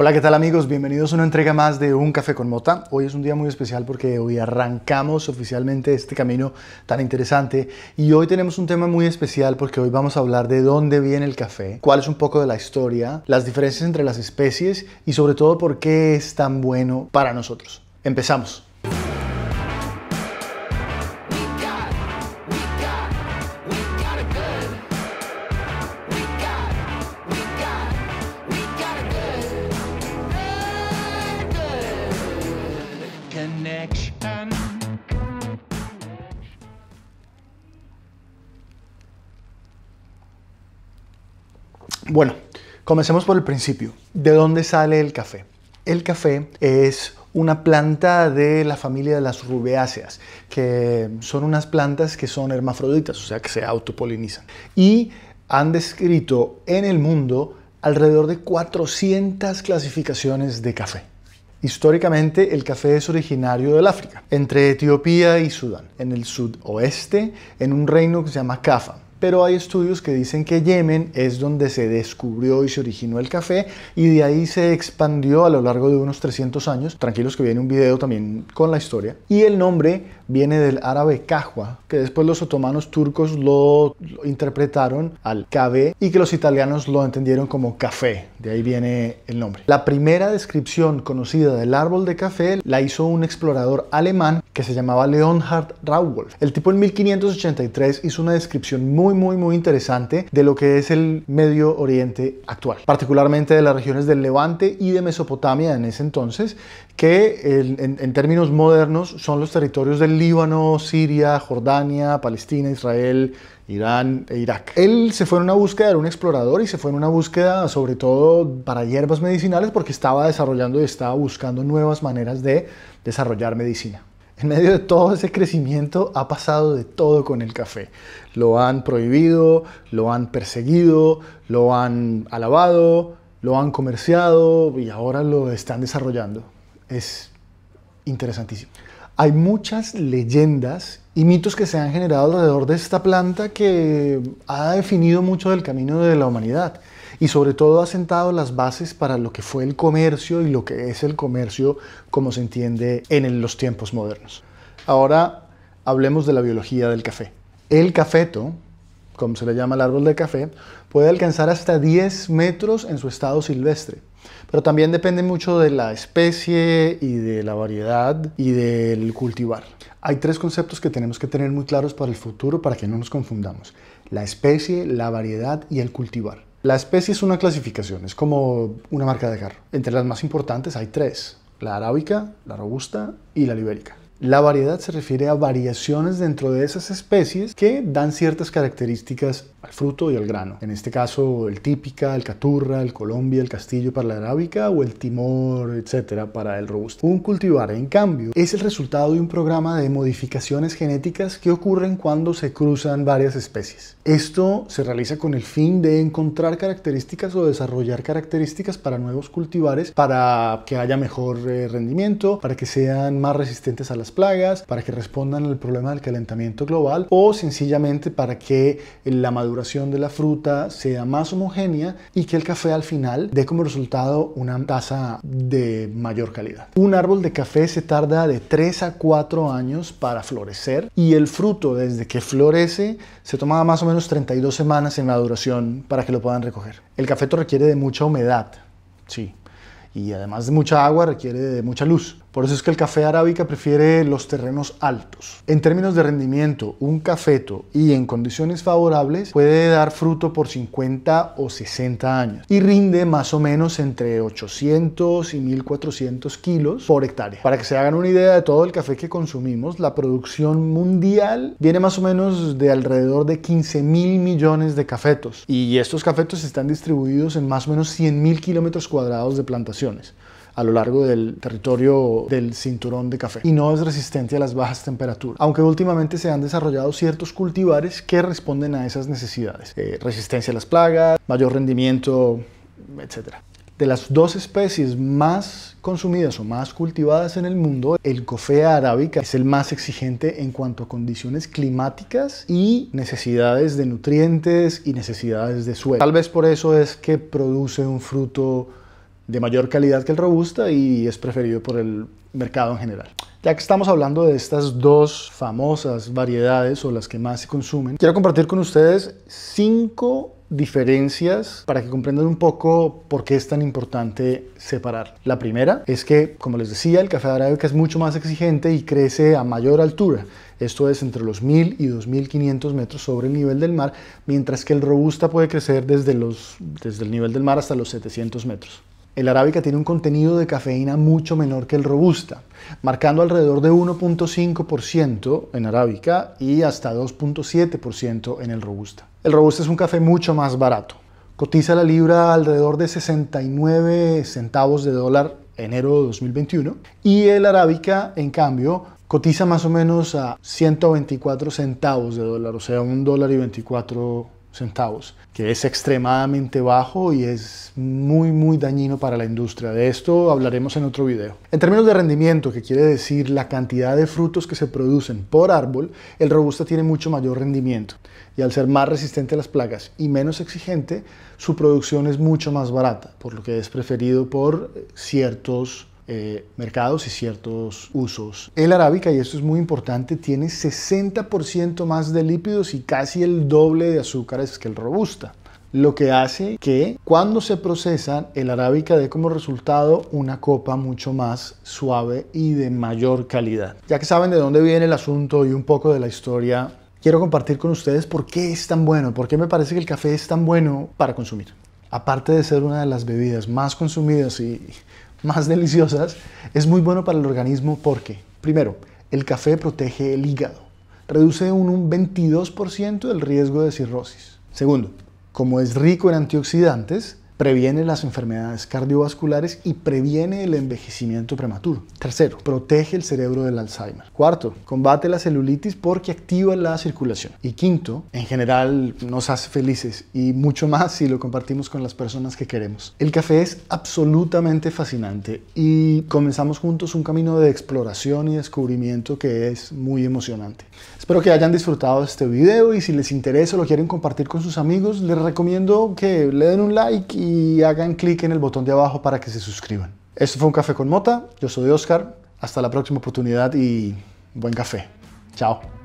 Hola, ¿qué tal amigos? Bienvenidos a una entrega más de Un Café con Mota. Hoy es un día muy especial porque hoy arrancamos oficialmente este camino tan interesante y hoy tenemos un tema muy especial porque hoy vamos a hablar de dónde viene el café, cuál es un poco de la historia, las diferencias entre las especies y sobre todo por qué es tan bueno para nosotros. Empezamos. Bueno, comencemos por el principio. ¿De dónde sale el café? El café es una planta de la familia de las rubeáceas, que son unas plantas que son hermafroditas, o sea, que se autopolinizan. Y han descrito en el mundo alrededor de 400 clasificaciones de café. Históricamente el café es originario del África, entre Etiopía y Sudán, en el sudoeste, en un reino que se llama Kafa pero hay estudios que dicen que Yemen es donde se descubrió y se originó el café y de ahí se expandió a lo largo de unos 300 años. Tranquilos que viene un video también con la historia. Y el nombre viene del árabe Kahwa que después los otomanos turcos lo, interpretaron al café y que los italianos lo entendieron como café. De ahí viene el nombre. La primera descripción conocida del árbol de café la hizo un explorador alemán que se llamaba Leonhard Rauwolf. El tipo en 1583 hizo una descripción muy muy, muy, interesante de lo que es el Medio Oriente actual, particularmente de las regiones del Levante y de Mesopotamia en ese entonces, que en, en términos modernos son los territorios del Líbano, Siria, Jordania, Palestina, Israel, Irán e Irak. Él se fue en una búsqueda, era un explorador y se fue en una búsqueda sobre todo para hierbas medicinales porque estaba desarrollando y estaba buscando nuevas maneras de desarrollar medicina. En medio de todo ese crecimiento ha pasado de todo con el café. Lo han prohibido, lo han perseguido, lo han alabado, lo han comerciado y ahora lo están desarrollando. Es interesantísimo. Hay muchas leyendas y mitos que se han generado alrededor de esta planta que ha definido mucho del camino de la humanidad y sobre todo ha sentado las bases para lo que fue el comercio y lo que es el comercio como se entiende en los tiempos modernos. Ahora hablemos de la biología del café. El cafeto, como se le llama al árbol de café, puede alcanzar hasta 10 metros en su estado silvestre. Pero también depende mucho de la especie y de la variedad y del cultivar. Hay tres conceptos que tenemos que tener muy claros para el futuro para que no nos confundamos. La especie, la variedad y el cultivar. La especie es una clasificación, es como una marca de carro. Entre las más importantes hay tres, la arábica, la robusta y la libérica. La variedad se refiere a variaciones dentro de esas especies que dan ciertas características al fruto y al grano. En este caso, el típica, el caturra, el colombia, el castillo para la arábica o el timor, etcétera, para el robusto. Un cultivar, en cambio, es el resultado de un programa de modificaciones genéticas que ocurren cuando se cruzan varias especies. Esto se realiza con el fin de encontrar características o desarrollar características para nuevos cultivares para que haya mejor eh, rendimiento, para que sean más resistentes a las plagas, para que respondan al problema del calentamiento global o sencillamente para que la maduración de la fruta sea más homogénea y que el café al final dé como resultado una taza de mayor calidad. Un árbol de café se tarda de 3 a 4 años para florecer y el fruto desde que florece se toma más o menos 32 semanas en maduración para que lo puedan recoger. El café requiere de mucha humedad, sí, y además de mucha agua requiere de mucha luz. Por eso es que el café arábica prefiere los terrenos altos. En términos de rendimiento, un cafeto y en condiciones favorables puede dar fruto por 50 o 60 años y rinde más o menos entre 800 y 1400 kilos por hectárea. Para que se hagan una idea de todo el café que consumimos, la producción mundial viene más o menos de alrededor de 15 mil millones de cafetos y estos cafetos están distribuidos en más o menos 100 mil kilómetros cuadrados de plantaciones a lo largo del territorio del cinturón de café y no es resistente a las bajas temperaturas, aunque últimamente se han desarrollado ciertos cultivares que responden a esas necesidades. Eh, resistencia a las plagas, mayor rendimiento, etc. De las dos especies más consumidas o más cultivadas en el mundo, el cofea arábica es el más exigente en cuanto a condiciones climáticas y necesidades de nutrientes y necesidades de suelo. Tal vez por eso es que produce un fruto de mayor calidad que el robusta y es preferido por el mercado en general. Ya que estamos hablando de estas dos famosas variedades o las que más se consumen, quiero compartir con ustedes cinco diferencias para que comprendan un poco por qué es tan importante separar. La primera es que, como les decía, el café de arábica es mucho más exigente y crece a mayor altura. Esto es entre los 1000 y 2500 metros sobre el nivel del mar, mientras que el robusta puede crecer desde, los, desde el nivel del mar hasta los 700 metros. El arábica tiene un contenido de cafeína mucho menor que el robusta, marcando alrededor de 1.5% en arábica y hasta 2.7% en el robusta. El robusta es un café mucho más barato. Cotiza la libra alrededor de 69 centavos de dólar enero de 2021 y el arábica, en cambio, cotiza más o menos a 124 centavos de dólar, o sea, un dólar y 24 centavos, que es extremadamente bajo y es muy, muy dañino para la industria. De esto hablaremos en otro video. En términos de rendimiento, que quiere decir la cantidad de frutos que se producen por árbol, el robusta tiene mucho mayor rendimiento y al ser más resistente a las plagas y menos exigente, su producción es mucho más barata, por lo que es preferido por ciertos eh, mercados y ciertos usos. El arábica, y esto es muy importante, tiene 60% más de lípidos y casi el doble de azúcares que el robusta lo que hace que cuando se procesa, el arábica dé como resultado una copa mucho más suave y de mayor calidad. Ya que saben de dónde viene el asunto y un poco de la historia, quiero compartir con ustedes por qué es tan bueno, por qué me parece que el café es tan bueno para consumir. Aparte de ser una de las bebidas más consumidas y más deliciosas, es muy bueno para el organismo porque, primero, el café protege el hígado, reduce un, un 22% el riesgo de cirrosis. Segundo, como es rico en antioxidantes, previene las enfermedades cardiovasculares y previene el envejecimiento prematuro. Tercero, protege el cerebro del Alzheimer. Cuarto, combate la celulitis porque activa la circulación. Y quinto, en general nos hace felices y mucho más si lo compartimos con las personas que queremos. El café es absolutamente fascinante y comenzamos juntos un camino de exploración y descubrimiento que es muy emocionante. Espero que hayan disfrutado este video y si les interesa o lo quieren compartir con sus amigos, les recomiendo que le den un like y y hagan clic en el botón de abajo para que se suscriban. Esto fue un café con mota, yo soy Oscar, hasta la próxima oportunidad y buen café. Chao.